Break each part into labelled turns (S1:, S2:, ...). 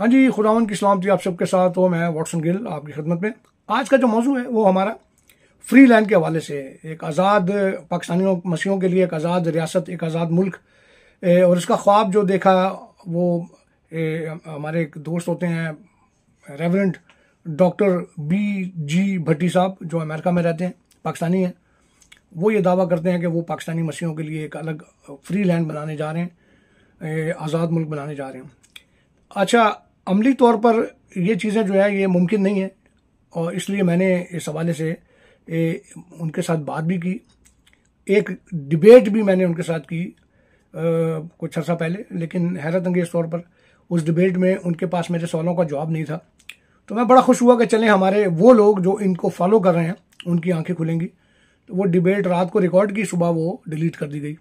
S1: हाँ जी खुदा की सलामती आप सबके साथ हो मैं वाटसन गिल आपकी खिदमत में आज का जो मौजू है वो हमारा फ्री लैंड के हवाले से एक आज़ाद पाकिस्तानियों मसीहों के लिए एक आज़ाद रियासत एक आज़ाद मुल्क ए, और इसका ख्वाब जो देखा वो ए, हमारे एक दोस्त होते हैं reverend doctor B G Bhatti साहब जो अमेरिका में रहते हैं पाकिस्तानी हैं वो ये दावा करते हैं कि वो पाकिस्तानी मसीहों के लिए एक अलग फ्री लैंड बनाने जा रहे हैं आज़ाद मुल्क बनाने जा रहे हैं अच्छा अमली तौर पर ये चीज़ें जो है ये मुमकिन नहीं है और इसलिए मैंने इस हवाले से ए, उनके साथ बात भी की एक डिबेट भी मैंने उनके साथ की आ, कुछ अर्सा पहले लेकिन हैरत अंगेज तौर पर उस डिबेट में उनके पास मेरे सवालों का जवाब नहीं था तो मैं बड़ा खुश हुआ कि चलें हमारे वो लोग जो इनको फॉलो कर रहे हैं उनकी आंखें खुलेंगी तो वो डिबेट रात को रिकॉर्ड की सुबह वो डिलीट कर दी गई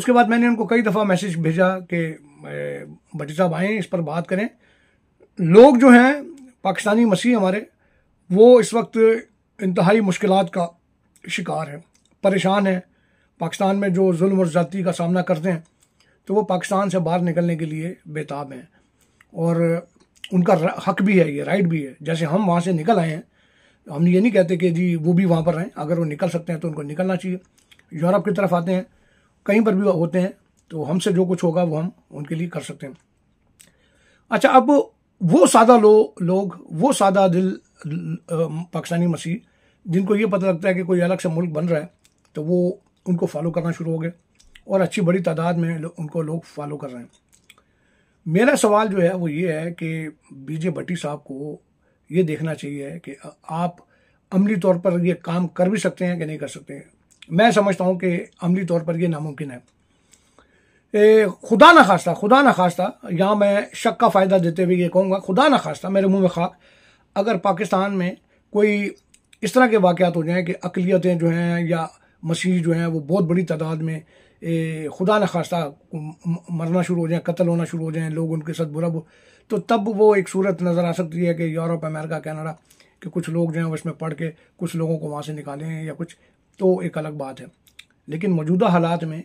S1: उसके बाद मैंने उनको कई दफ़ा मैसेज भेजा कि भट्टी साहब आएँ इस पर बात करें लोग जो हैं पाकिस्तानी मसीह हमारे वो इस वक्त इंतहाई मुश्किल का शिकार हैं परेशान हैं पाकिस्तान में जो जुल्म और ज़्यादती का सामना करते हैं तो वो पाकिस्तान से बाहर निकलने के लिए बेताब हैं और उनका हक भी है ये राइट भी है जैसे हम वहाँ से निकल आए हैं हम ये नहीं कहते कि जी वो भी वहाँ पर रहें अगर वो निकल सकते हैं तो उनको निकलना चाहिए यूरोप की तरफ आते हैं कहीं पर भी होते हैं तो हमसे जो कुछ होगा वो हम उनके लिए कर सकते हैं अच्छा अब वो सादा लो, लोग वो सादा दिल पाकिस्तानी मसीह जिनको ये पता लगता है कि कोई अलग से मुल्क बन रहा है तो वो उनको फॉलो करना शुरू हो गए और अच्छी बड़ी तादाद में लो, उनको लोग फॉलो कर रहे हैं मेरा सवाल जो है वो ये है कि बीजे भट्टी साहब को ये देखना चाहिए कि आप अमली तौर पर ये काम कर भी सकते हैं कि नहीं कर सकते हैं मैं समझता हूँ कि अमली तौर पर ये नामुमकिन है ए, खुदा ना खास्ता खुदा ना खास्ता यहाँ मैं शक का फ़ायदा देते हुए ये कहूँगा खुदा ना खास्ता मेरे मुंह में खाक अगर पाकिस्तान में कोई इस तरह के वाक़ात हो जाएँ कि अकलीतें जो हैं या मसीह जो हैं वो बहुत बड़ी तादाद में ए, खुदा ना खास्ता मरना शुरू हो जाए कत्ल होना शुरू हो जाए लोग उनके साथ बुरा बो तो तब वो एक सूरत नज़र आ सकती है कि यूरोप अमेरिका कैनाडा कि कुछ लोग जो हैं वो इसमें पढ़ के कुछ लोगों को वहाँ से निकालें या कुछ तो एक अलग बात है लेकिन मौजूदा हालात में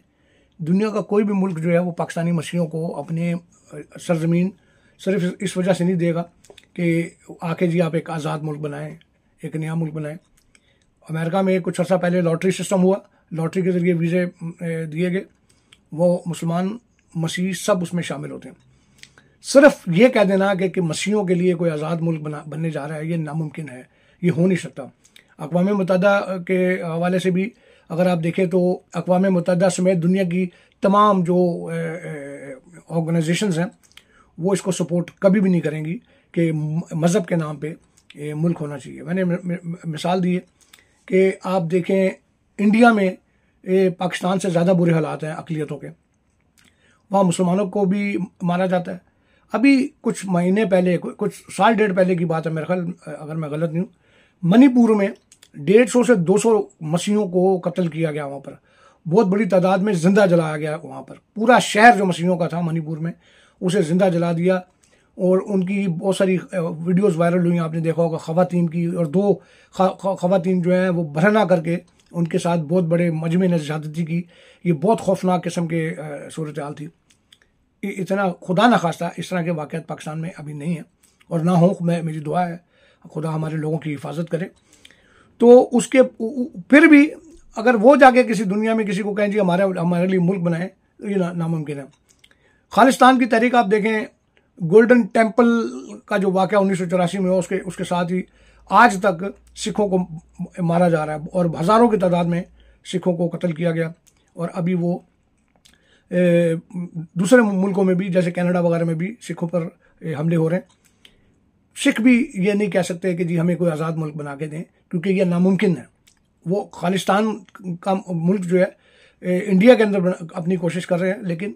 S1: दुनिया का कोई भी मुल्क जो है वो पाकिस्तानी मछलियों को अपने सरजमीन सिर्फ इस वजह से नहीं देगा कि आके जी आप एक आज़ाद मुल्क बनाएं एक नया मुल्क बनाएं अमेरिका में कुछ अर्सा पहले लॉटरी सिस्टम हुआ लॉटरी के ज़रिए वीज़े दिए गए वो मुसलमान मसीह सब उसमें शामिल होते हैं सिर्फ ये कह देना कि, कि मसीहों के लिए कोई आज़ाद मुल्क बना बनने जा रहा है ये नामुमकिन है ये हो नहीं सकता अकवा मुतदा के हवाले से भी अगर आप देखें तो अकवा मुतद समेत दुनिया की तमाम जो ऑर्गेनाइजेशंस हैं वो इसको सपोर्ट कभी भी नहीं करेंगी कि मज़हब के नाम पे मुल्क होना चाहिए मैंने मिसाल दी है कि आप देखें इंडिया में पाकिस्तान से ज़्यादा बुरे हालात हैं अकलीतों के वहाँ मुसलमानों को भी मारा जाता है अभी कुछ महीने पहले कुछ साल डेढ़ पहले की बात है मेरे ख्याल अगर मैं गलत नहीं हूँ मणिपुर में डेढ़ सौ से दो सौ मसीहों को कत्ल किया गया वहाँ पर बहुत बड़ी तादाद में जिंदा जलाया गया वहाँ पर पूरा शहर जो मसीहों का था मणिपुर में उसे जिंदा जला दिया और उनकी बहुत सारी वीडियोस वायरल हुई आपने देखा होगा खातन की और दो खातन जो हैं वो भरना करके उनके साथ बहुत बड़े मजमे ने ज्यादती की ये बहुत खौफनाक किस्म के सूरत हाल थी इतना खुदा ना खास्ता इस तरह के वाक़ पाकिस्तान में अभी नहीं है और ना हो मैं मेरी दुआ है खुदा हमारे लोगों की हिफाजत करें तो उसके फिर भी अगर वो जाके किसी दुनिया में किसी को कहें जी हमारे हमारे लिए मुल्क बनाए तो ये ना, नामुमकिन है खालिस्तान की तहरीक आप देखें गोल्डन टेम्पल का जो वाक़ उन्नीस में हुआ उसके उसके साथ ही आज तक सिखों को मारा जा रहा है और हज़ारों की तादाद में सिखों को कत्ल किया गया और अभी वो ए, दूसरे मुल्कों में भी जैसे कनाडा वगैरह में भी सिखों पर हमले हो रहे हैं सिख भी ये नहीं कह सकते कि जी हमें कोई आज़ाद मुल्क बना के दें क्योंकि ये नामुमकिन है वो खालिस्तान का मुल्क जो है इंडिया के अंदर अपनी कोशिश कर रहे हैं लेकिन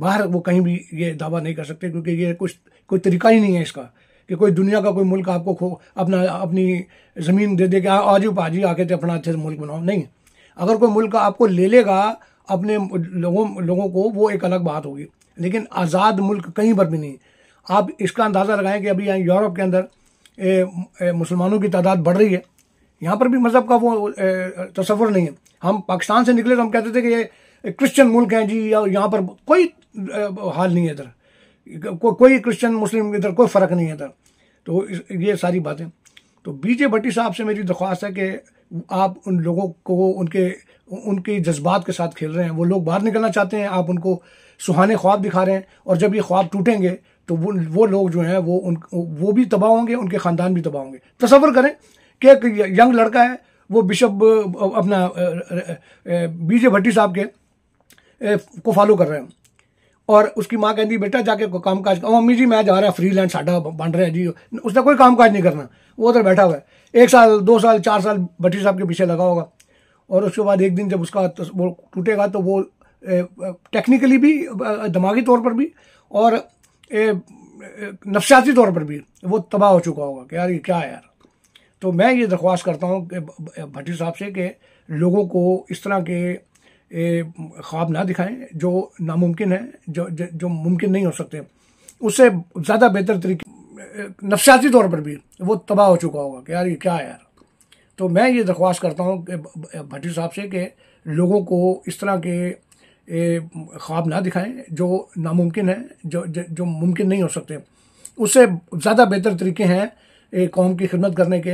S1: बाहर वो कहीं भी ये दावा नहीं कर सकते क्योंकि ये कुछ कोई तरीका ही नहीं है इसका कि कोई दुनिया का कोई मुल्क आपको खो अपना अपनी ज़मीन दे दे के आज भाजी आके तो अपना अच्छे से मुल्क बनाओ नहीं अगर कोई मुल्क आपको ले लेगा अपने लोगों लोगों को वो एक अलग बात होगी लेकिन आज़ाद मुल्क कहीं पर भी नहीं आप इसका अंदाज़ा लगाएं कि अभी यहाँ यूरोप के अंदर मुसलमानों की तादाद बढ़ रही है यहाँ पर भी मज़हब का वो तस्वुर नहीं है हम पाकिस्तान से निकले तो हम कहते थे कि ये क्रिश्चियन मुल्क हैं जी या यहाँ पर कोई हाल नहीं है इधर को, कोई क्रिश्चियन मुस्लिम इधर कोई फ़र्क नहीं है इधर तो ये सारी बातें तो बीजे भट्टी साहब से मेरी दरख्वास्त है कि आप उन लोगों को उनके उनके जज्बात के साथ खेल रहे हैं वो लोग बाहर निकलना चाहते हैं आप उनको सुहाने ख्वाब दिखा रहे हैं और जब ये ख्वाब टूटेंगे तो वो वो लोग जो हैं वो उन वो भी तबाह होंगे उनके ख़ानदान भी तबाह होंगे तस्वर करें कि एक यंग लड़का है वो बिशप अपना बीजे भट्टी साहब के को फॉलो कर रहे हैं और उसकी माँ कहती बेटा जाके काम काज कर मम्मी जी मैं जा रहा फ्री लैंड साडा बन रहे हैं जी उसने कोई काम काज नहीं करना वो उधर बैठा हुआ है एक साल दो साल चार साल भट्टी साहब के पीछे लगा होगा और उसके बाद एक दिन जब उसका वो टूटेगा तो वो टेक्निकली भी दिमागी तौर पर भी और नफसियाती तौर पर भी वो तबाह हो चुका होगा कि यार ये क्या यार तो मैं ये दरख्वास्त करता हूँ कि भट्टी साहब से कि लोगों को इस तरह के ख्वाब ना दिखाएं जो नामुमकिन है जो ज, जो मुमकिन नहीं हो सकते उससे ज़्यादा बेहतर तरीके नफसियाती तौर पर भी वो तबाह हो चुका होगा कि यार ये क्या यार तो मैं ये दरख्वास्त करता हूँ कि भट्टी साहब से कि लोगों को इस तरह के ख्वाब ना दिखाएं जो नामुमकिन है जो ज, जो मुमकिन नहीं हो सकते उससे ज़्यादा बेहतर तरीके हैं कौम की खिदमत करने के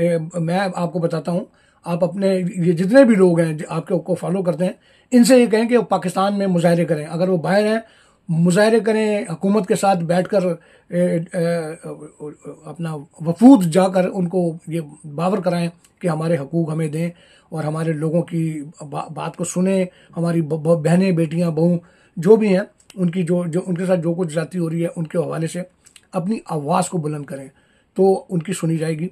S1: ए, मैं आपको बताता हूँ आप अपने ये जितने भी लोग हैं आपके को फॉलो करते हैं इनसे ये कहें कि वो पाकिस्तान में मुजाहरे करें अगर वो बाहर हैं मुजाहरे करें हुकूमत के साथ बैठकर अपना वफूद जाकर उनको ये बावर कराएं कि हमारे हकूक हमें दें और हमारे लोगों की बा, बात को सुने हमारी बहनें बेटियां बहू जो भी हैं उनकी जो जो उनके साथ जो कुछ जाती हो रही है उनके हवाले से अपनी आवाज़ को बुलंद करें तो उनकी सुनी जाएगी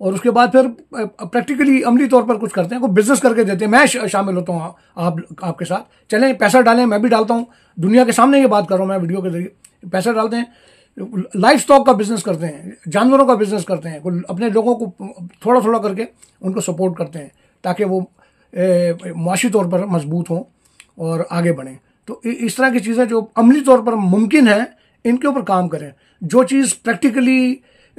S1: और उसके बाद फिर प्रैक्टिकली अमली तौर पर कुछ करते हैं कोई बिजनेस करके देते हैं मैं शामिल होता हूँ आप आपके साथ चलें पैसा डालें मैं भी डालता हूँ दुनिया के सामने ये बात कर रहा हूँ मैं वीडियो के जरिए पैसा डालते हैं लाइफ स्टॉक का बिजनेस करते हैं जानवरों का बिजनेस करते हैं अपने लोगों को थोड़ा थोड़ा करके उनको सपोर्ट करते हैं ताकि वो माशी तौर पर मजबूत हों और आगे बढ़ें तो इस तरह की चीज़ें जो अमली तौर पर मुमकिन है इनके ऊपर काम करें जो चीज़ प्रैक्टिकली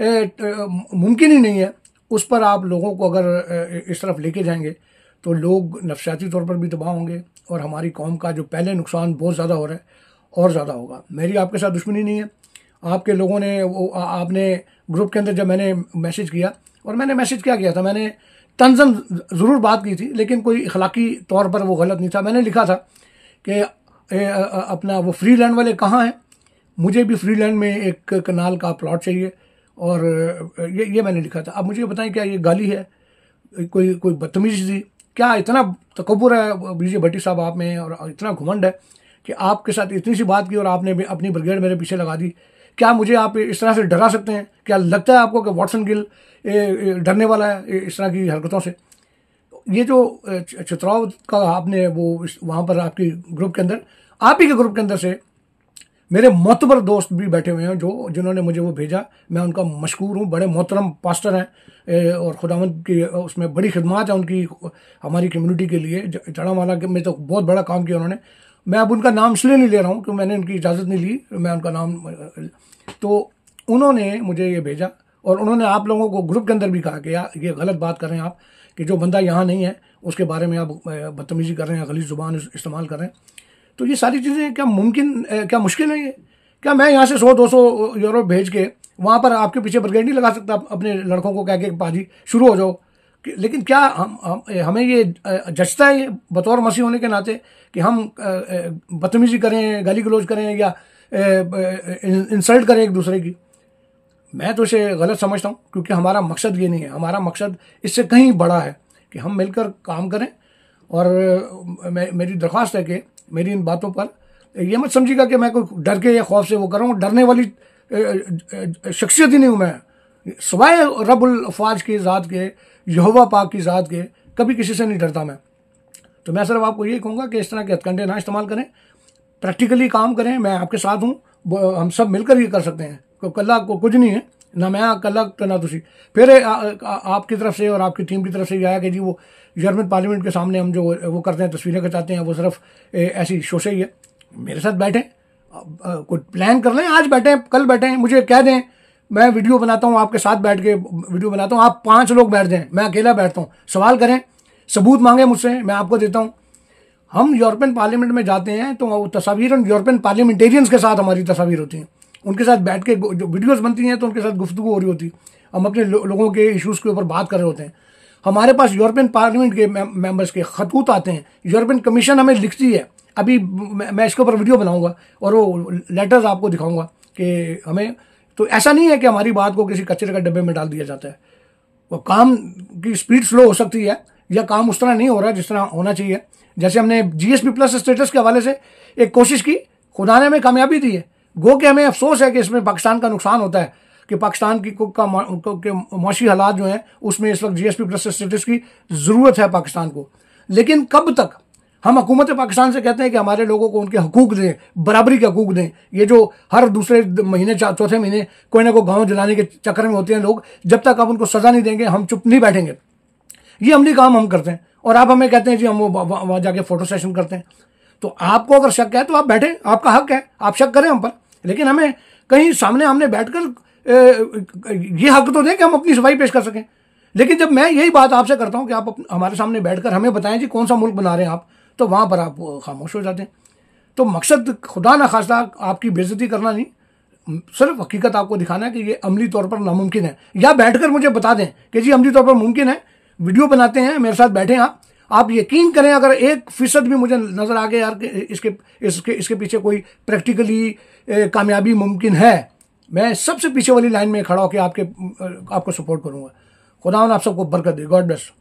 S1: मुमकिन ही नहीं है उस पर आप लोगों को अगर इस तरफ लेके जाएंगे तो लोग नफसियाती तौर पर भी दबाव होंगे और हमारी कौम का जो पहले नुकसान बहुत ज़्यादा हो रहा है और ज़्यादा होगा मेरी आपके साथ दुश्मनी नहीं है आपके लोगों ने वो आपने ग्रुप के अंदर जब मैंने मैसेज किया और मैंने मैसेज क्या किया था मैंने तंजन ज़रूर बात की थी लेकिन कोई इखलाकी तौर पर वो गलत नहीं था मैंने लिखा था कि अपना वो फ्री लैंड वाले कहाँ हैं मुझे भी फ्री लैंड में एक कनाल का प्लॉट चाहिए और ये ये मैंने लिखा था अब मुझे बताएं क्या ये गाली है कोई कोई बदतमीजी थी क्या इतना तकबर है विजय भट्टी साहब आप में और इतना घुमंड है कि आपके साथ इतनी सी बात की और आपने अपनी ब्रिगेड मेरे पीछे लगा दी क्या मुझे आप इस तरह से डरा सकते हैं क्या लगता है आपको कि वाटसन गिल डरने वाला है इस तरह की हरकतों से ये जो चित्राव का आपने वो वहाँ पर आपकी ग्रुप के अंदर आप ही के ग्रुप के अंदर से मेरे मोतबर दोस्त भी बैठे हुए हैं जो जिन्होंने मुझे वो भेजा मैं उनका मशहूर हूँ बड़े मोहतरम पास्टर हैं और खुदावंद की उसमें बड़ी खदमात है उनकी हमारी कम्युनिटी के लिए चढ़ावाला में तो बहुत बड़ा काम किया उन्होंने मैं अब उनका नाम इसलिए नहीं ले रहा हूँ क्योंकि मैंने उनकी इजाज़त नहीं ली मैं उनका नाम तो उन्होंने मुझे ये भेजा और उन्होंने आप लोगों को ग्रुप के अंदर भी कहा कि यार ये गलत बात कर रहे हैं आप कि जो बंदा यहाँ नहीं है उसके बारे में आप बदतमीजी कर रहे हैं गली ज़ुबान इस्तेमाल कर रहे हैं तो ये सारी चीज़ें क्या मुमकिन क्या मुश्किल है ये क्या मैं यहाँ से सौ दो सौ यूरो भेज के वहाँ पर आपके पीछे बरगेड नहीं लगा सकता अपने लड़कों को कह के पाजी शुरू हो जाओ लेकिन क्या हम, हम हमें ये जचता है बतौर मसीह होने के नाते कि हम बदतमीजी करें गाली गलोज करें या इंसल्ट करें एक दूसरे की मैं तो इसे गलत समझता हूँ क्योंकि हमारा मकसद ये नहीं है हमारा मकसद इससे कहीं बड़ा है कि हम मिलकर काम करें और मेरी दरख्वास्त है कि मेरी इन बातों पर ये मत समझिएगा कि मैं कोई डर के या खौफ से वो कर रहा हूँ डरने वाली शख्सियत ही नहीं हूँ मैं सवाए रबुल अफवाज की ज़ात के यहोवा पाक की ज़ात के कभी किसी से नहीं डरता मैं तो मैं सिर्फ आपको ये कहूँगा कि इस तरह के हथकंडे ना इस्तेमाल करें प्रैक्टिकली काम करें मैं आपके साथ हूँ हम सब मिलकर ये कर सकते हैं कल्ला को कुछ नहीं है ना मैं अलग तो ना तुम फिर आपकी तरफ से और आपकी टीम की तरफ से यह आया कि जी वो जर्मन पार्लियामेंट के सामने हम जो वो करते हैं तस्वीरें खिंचाते हैं वो सिर्फ ऐसी शोशे ही है मेरे साथ बैठें कुछ प्लान कर लें आज बैठें कल बैठें मुझे कह दें मैं वीडियो बनाता हूँ आपके साथ बैठ के वीडियो बनाता हूँ आप पाँच लोग बैठ जाएँ मैं अकेला बैठता हूँ सवाल करें सबूत मांगे मुझसे मैं आपको देता हूँ हम यूरोपियन पार्लियामेंट में जाते हैं तो तस्वीर यूरोपियन पार्लियामेंटेरियंस के साथ हमारी तस्वीर होती हैं उनके साथ बैठ के जो वीडियोज़ बनती हैं तो उनके साथ गुफ्तु हो रही होती हम अपने लो, लोगों के इश्यूज़ के ऊपर बात कर रहे होते हैं हमारे पास यूरोपियन पार्लियामेंट के मेंबर्स के खतूत आते हैं यूरोपियन कमीशन हमें लिखती है अभी मैं इसके ऊपर वीडियो बनाऊंगा और वो लेटर्स आपको दिखाऊंगा कि हमें तो ऐसा नहीं है कि हमारी बात को किसी कचरे के डब्बे में डाल दिया जाता है वो काम की स्पीड स्लो हो सकती है या काम उस तरह नहीं हो रहा जिस तरह होना चाहिए जैसे हमने जीएसपी प्लस स्टेटस के हवाले से एक कोशिश की खुदा ने कामयाबी दी है गो के हमें अफसोस है कि इसमें पाकिस्तान का नुकसान होता है कि पाकिस्तान की का मौसी हालात जो हैं उसमें इस वक्त जीएसपी प्लस स्टेटस की ज़रूरत है पाकिस्तान को लेकिन कब तक हम हकूमत पाकिस्तान से कहते हैं कि हमारे लोगों को उनके हकूक दें बराबरी के हकूक दें ये जो हर दूसरे महीने चौथे महीने कोई ना कोई गांव जलाने के चक्कर में होते हैं लोग जब तक आप उनको सज़ा नहीं देंगे हम चुप नहीं बैठेंगे ये अमली काम हम करते हैं और आप हमें कहते हैं जी हम वो जाके फोटो सेशन करते हैं तो आपको अगर शक है तो आप बैठे आपका हक है आप शक करें हम पर लेकिन हमें कहीं सामने हमने बैठकर ये हक तो दें कि हम अपनी सफाई पेश कर सकें लेकिन जब मैं यही बात आपसे करता हूँ कि आप हमारे सामने बैठकर हमें बताएं जी कौन सा मुल्क बना रहे हैं आप तो वहाँ पर आप खामोश हो जाते हैं तो मकसद खुदा ना खासा आपकी बेजती करना नहीं सिर्फ हकीकत आपको दिखाना है कि ये अमली तौर पर नामुमकिन है या बैठकर मुझे बता दें कि जी अमली तौर पर मुमकिन है वीडियो बनाते हैं मेरे साथ बैठे आप आप यकीन करें अगर एक फीसद भी मुझे नज़र आ गया यार इसके इसके इसके पीछे कोई प्रैक्टिकली कामयाबी मुमकिन है मैं सबसे पीछे वाली लाइन में खड़ा होकर आपके आपको सपोर्ट करूँगा खुदा आप सबको बरकत दे गॉड ब्लेस